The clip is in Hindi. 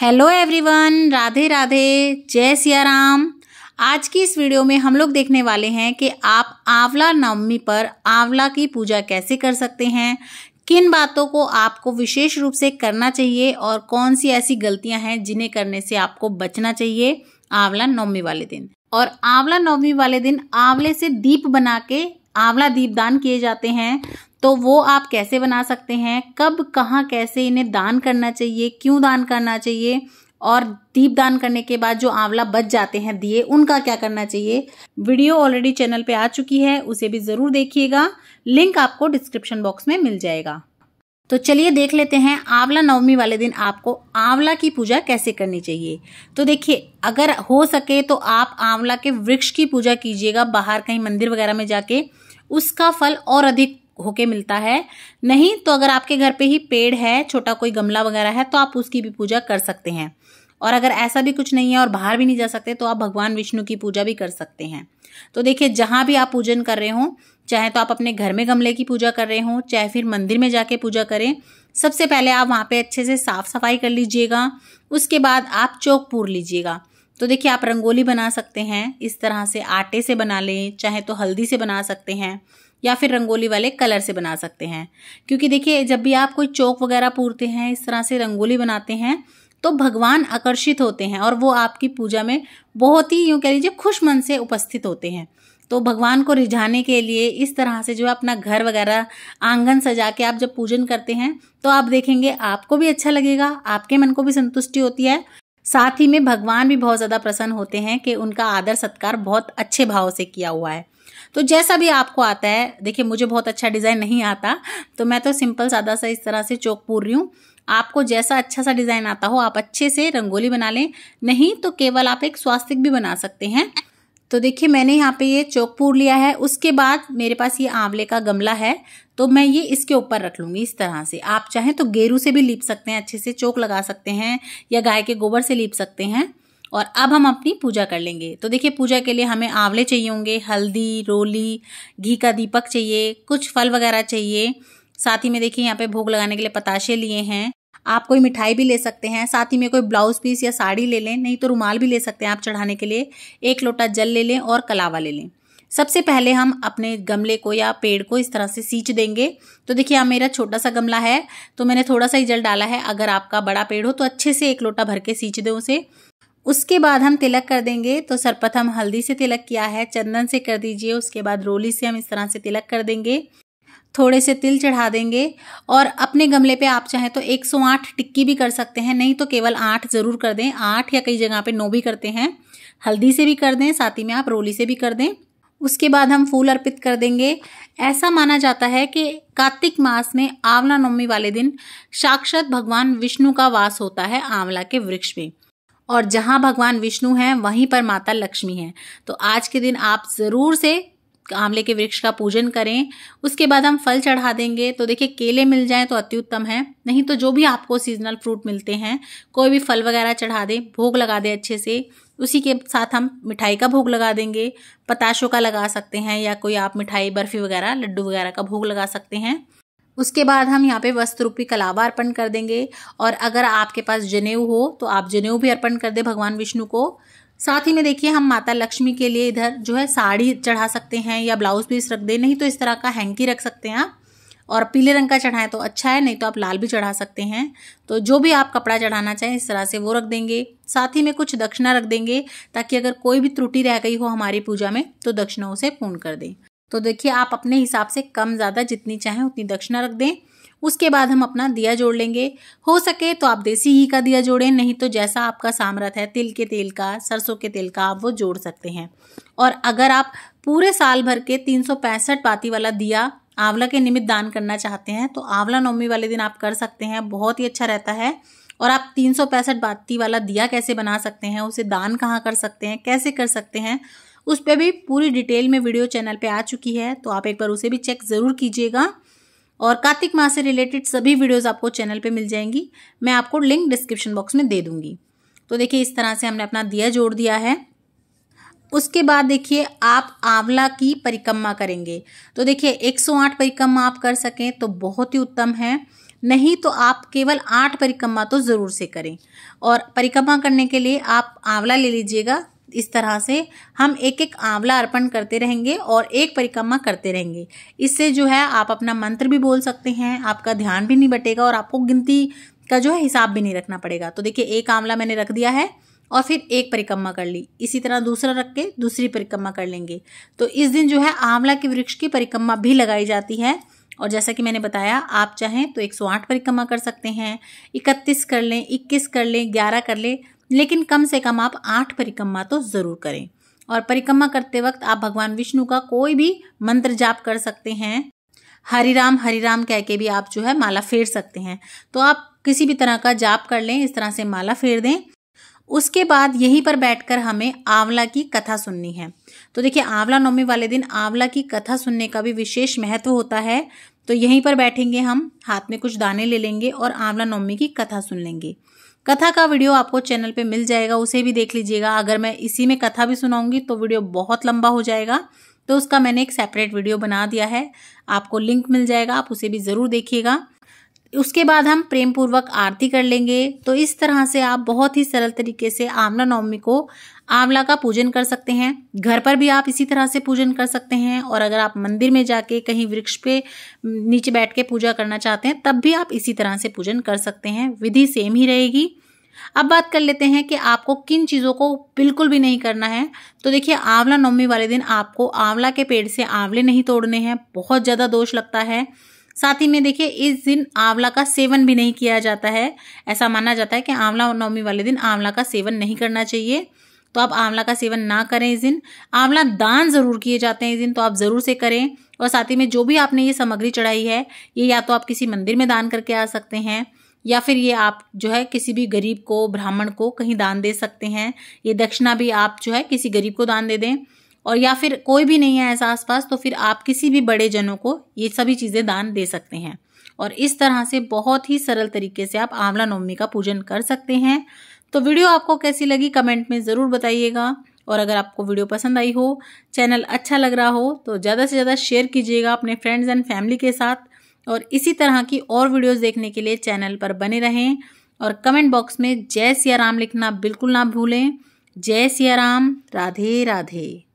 हेलो एवरीवन राधे राधे जय सिया राम आज की इस वीडियो में हम लोग देखने वाले हैं कि आप आंवला नवमी पर आंवला की पूजा कैसे कर सकते हैं किन बातों को आपको विशेष रूप से करना चाहिए और कौन सी ऐसी गलतियां हैं जिन्हें करने से आपको बचना चाहिए आंवला नवमी वाले दिन और आंवला नवमी वाले दिन आंवले से दीप बना के आंवला दीपदान किए जाते हैं तो वो आप कैसे बना सकते हैं कब कहाँ कैसे इन्हें दान करना चाहिए क्यों दान करना चाहिए और दीप दान करने के बाद जो आंवला बच जाते हैं दिए उनका क्या करना चाहिए वीडियो ऑलरेडी चैनल पे आ चुकी है उसे भी ज़रूर देखिएगा लिंक आपको डिस्क्रिप्शन बॉक्स में मिल जाएगा तो चलिए देख लेते हैं आंवला नवमी वाले दिन आपको आंवला की पूजा कैसे करनी चाहिए तो देखिए अगर हो सके तो आप आंवला के वृक्ष की पूजा कीजिएगा बाहर कहीं मंदिर वगैरह में जाके उसका फल और अधिक होके मिलता है नहीं तो अगर आपके घर पे ही पेड़ है छोटा कोई गमला वगैरह है तो आप उसकी भी पूजा कर सकते हैं और अगर ऐसा भी कुछ नहीं है और बाहर भी नहीं जा सकते तो आप भगवान विष्णु की पूजा भी कर सकते हैं तो देखिए जहाँ भी आप पूजन कर रहे हों चाहे तो आप अपने घर में गमले की पूजा कर रहे हों चाहे फिर मंदिर में जाके पूजा करें सबसे पहले आप वहाँ पे अच्छे से साफ़ सफाई कर लीजिएगा उसके बाद आप चौक पूर लीजिएगा तो देखिए आप रंगोली बना सकते हैं इस तरह से आटे से बना लें चाहे तो हल्दी से बना सकते हैं या फिर रंगोली वाले कलर से बना सकते हैं क्योंकि देखिए जब भी आप कोई चौक वगैरह पूरते हैं इस तरह से रंगोली बनाते हैं तो भगवान आकर्षित होते हैं और वो आपकी पूजा में बहुत ही यूँ कह लीजिए खुश मन से उपस्थित होते हैं तो भगवान को रिझाने के लिए इस तरह से जो है अपना घर वगैरह आंगन सजा के आप जब पूजन करते हैं तो आप देखेंगे आपको भी अच्छा लगेगा आपके मन को भी संतुष्टि होती है साथ ही में भगवान भी बहुत ज़्यादा प्रसन्न होते हैं कि उनका आदर सत्कार बहुत अच्छे भाव से किया हुआ है तो जैसा भी आपको आता है देखिए मुझे बहुत अच्छा डिज़ाइन नहीं आता तो मैं तो सिंपल सादा सा इस तरह से चौक पूर रही हूँ आपको जैसा अच्छा सा डिज़ाइन आता हो आप अच्छे से रंगोली बना लें नहीं तो केवल आप एक स्वास्तिक भी बना सकते हैं तो देखिए मैंने यहाँ पे ये पूर लिया है उसके बाद मेरे पास ये आंवले का गमला है तो मैं ये इसके ऊपर रख लूँगी इस तरह से आप चाहें तो गेरू से भी लीप सकते हैं अच्छे से चौक लगा सकते हैं या गाय के गोबर से लीप सकते हैं और अब हम अपनी पूजा कर लेंगे तो देखिए पूजा के लिए हमें आंवले चाहिए होंगे हल्दी रोली घी का दीपक चाहिए कुछ फल वगैरह चाहिए साथ ही में देखिए यहाँ पे भोग लगाने के लिए पताशे लिए हैं आप कोई मिठाई भी ले सकते हैं साथ ही में कोई ब्लाउज पीस या साड़ी ले लें नहीं तो रुमाल भी ले सकते हैं आप चढ़ाने के लिए एक लोटा जल ले लें और कलावा ले लें सबसे पहले हम अपने गमले को या पेड़ को इस तरह से सींच देंगे तो देखिए यहाँ मेरा छोटा सा गमला है तो मैंने थोड़ा सा ही जल डाला है अगर आपका बड़ा पेड़ हो तो अच्छे से एक लोटा भर के सींच दें उसे उसके बाद हम तिलक कर देंगे तो सर्वप्रथम हल्दी से तिलक किया है चंदन से कर दीजिए उसके बाद रोली से हम इस तरह से तिलक कर देंगे थोड़े से तिल चढ़ा देंगे और अपने गमले पे आप चाहें तो 108 टिक्की भी कर सकते हैं नहीं तो केवल आठ ज़रूर कर दें आठ या कई जगह पे नौ भी करते हैं हल्दी से भी कर दें साथ ही में आप रोली से भी कर दें उसके बाद हम फूल अर्पित कर देंगे ऐसा माना जाता है कि कार्तिक मास में आंवला नवमी वाले दिन साक्षात भगवान विष्णु का वास होता है आंवला के वृक्ष में और जहाँ भगवान विष्णु हैं वहीं पर माता लक्ष्मी हैं तो आज के दिन आप ज़रूर से आंवले के वृक्ष का पूजन करें उसके बाद हम फल चढ़ा देंगे तो देखिए केले मिल जाएं तो अत्युत्तम है नहीं तो जो भी आपको सीजनल फ्रूट मिलते हैं कोई भी फल वगैरह चढ़ा दें भोग लगा दें अच्छे से उसी के साथ हम मिठाई का भोग लगा देंगे पताशों का लगा सकते हैं या कोई आप मिठाई बर्फ़ी वगैरह लड्डू वगैरह का भोग लगा सकते हैं उसके बाद हम यहाँ पे वस्त्र रूपी कलावा अर्पण कर देंगे और अगर आपके पास जनेऊ हो तो आप जनेऊ भी अर्पण कर दे भगवान विष्णु को साथ ही में देखिए हम माता लक्ष्मी के लिए इधर जो है साड़ी चढ़ा सकते हैं या ब्लाउज पीस रख दे नहीं तो इस तरह का हैंकी रख सकते हैं आप और पीले रंग का चढ़ाएं तो अच्छा है नहीं तो आप लाल भी चढ़ा सकते हैं तो जो भी आप कपड़ा चढ़ाना चाहें इस तरह से वो रख देंगे साथ ही में कुछ दक्षिणा रख देंगे ताकि अगर कोई भी त्रुटि रह गई हो हमारी पूजा में तो दक्षिणाओं से पूर्ण कर दें तो देखिए आप अपने हिसाब से कम ज़्यादा जितनी चाहें उतनी दक्षिणा रख दें उसके बाद हम अपना दिया जोड़ लेंगे हो सके तो आप देसी घी का दिया जोड़ें नहीं तो जैसा आपका सामरथ है तिल के तेल का सरसों के तेल का आप वो जोड़ सकते हैं और अगर आप पूरे साल भर के तीन पाती वाला दिया आंवला के निमित्त दान करना चाहते हैं तो आंवला नवमी वाले दिन आप कर सकते हैं बहुत ही अच्छा रहता है और आप तीन बाती वाला दिया कैसे बना सकते हैं उसे दान कहाँ कर सकते हैं कैसे कर सकते हैं उस पर भी पूरी डिटेल में वीडियो चैनल पे आ चुकी है तो आप एक बार उसे भी चेक ज़रूर कीजिएगा और कार्तिक माह से रिलेटेड सभी वीडियोज़ आपको चैनल पर मिल जाएंगी मैं आपको लिंक डिस्क्रिप्शन बॉक्स में दे दूँगी तो देखिए इस तरह से हमने अपना दिया जोड़ दिया है उसके बाद देखिए आप आंवला की परिक्रमा करेंगे तो देखिए 108 परिक्रमा आप कर सकें तो बहुत ही उत्तम है नहीं तो आप केवल आठ परिक्रमा तो ज़रूर से करें और परिक्रमा करने के लिए आप आंवला ले लीजिएगा इस तरह से हम एक एक आंवला अर्पण करते रहेंगे और एक परिक्रमा करते रहेंगे इससे जो है आप अपना मंत्र भी बोल सकते हैं आपका ध्यान भी नहीं बटेगा और आपको गिनती का जो है हिसाब भी नहीं रखना पड़ेगा तो देखिए एक आंवला मैंने रख दिया है और फिर एक परिक्रमा कर ली इसी तरह दूसरा रख के दूसरी परिक्रमा कर लेंगे तो इस दिन जो है आंवला के वृक्ष की परिक्रमा भी लगाई जाती है और जैसा कि मैंने बताया आप चाहें तो 108 परिक्रमा कर सकते हैं 31 कर लें 21 कर लें 11 कर लें लेकिन कम से कम आप आठ परिक्रमा तो ज़रूर करें और परिक्रमा करते वक्त आप भगवान विष्णु का कोई भी मंत्र जाप कर सकते हैं हरी राम हरी राम कह के भी आप जो है माला फेर सकते हैं तो आप किसी भी तरह का जाप कर लें इस तरह से माला फेर दें उसके बाद यहीं पर बैठकर हमें आंवला की कथा सुननी है तो देखिए आंवला नवमी वाले दिन आंवला की कथा सुनने का भी विशेष महत्व होता है तो यहीं पर बैठेंगे हम हाथ में कुछ दाने ले लेंगे और आंवला नवमी की कथा सुन लेंगे कथा का वीडियो आपको चैनल पे मिल जाएगा उसे भी देख लीजिएगा अगर मैं इसी में कथा भी सुनाऊंगी तो वीडियो बहुत लंबा हो जाएगा तो उसका मैंने एक सेपरेट वीडियो बना दिया है आपको लिंक मिल जाएगा आप उसे भी ज़रूर देखिएगा उसके बाद हम प्रेम पूर्वक आरती कर लेंगे तो इस तरह से आप बहुत ही सरल तरीके से आमला नवमी को आंवला का पूजन कर सकते हैं घर पर भी आप इसी तरह से पूजन कर सकते हैं और अगर आप मंदिर में जाके कहीं वृक्ष पे नीचे बैठ के पूजा करना चाहते हैं तब भी आप इसी तरह से पूजन कर सकते हैं विधि सेम ही रहेगी अब बात कर लेते हैं कि आपको किन चीज़ों को बिल्कुल भी नहीं करना है तो देखिए आंवला नवमी वाले दिन आपको आंवला के पेड़ से आंवले नहीं तोड़ने हैं बहुत ज़्यादा दोष लगता है साथ ही में देखिए इस दिन आंवला का सेवन भी नहीं किया जाता है ऐसा माना जाता है कि आंवला नवमी वाले दिन आंवला का सेवन नहीं करना चाहिए तो आप आंवला का सेवन ना करें इस दिन आंवला दान ज़रूर किए जाते हैं इस दिन तो आप ज़रूर से करें और साथ ही में जो भी आपने ये सामग्री चढ़ाई है ये या तो आप किसी मंदिर में दान करके आ सकते हैं या फिर ये आप जो है किसी भी गरीब को ब्राह्मण को कहीं दान दे सकते हैं ये दक्षिणा भी आप जो है किसी गरीब को दान दे दें और या फिर कोई भी नहीं है ऐसा आस पास तो फिर आप किसी भी बड़े जनों को ये सभी चीज़ें दान दे सकते हैं और इस तरह से बहुत ही सरल तरीके से आप आंवला नवमी का पूजन कर सकते हैं तो वीडियो आपको कैसी लगी कमेंट में ज़रूर बताइएगा और अगर आपको वीडियो पसंद आई हो चैनल अच्छा लग रहा हो तो ज़्यादा से ज़्यादा शेयर कीजिएगा अपने फ्रेंड्स एंड फैमिली के साथ और इसी तरह की और वीडियोस देखने के लिए चैनल पर बने रहें और कमेंट बॉक्स में जय सिया राम लिखना बिल्कुल ना भूलें जय सिया राम राधे राधे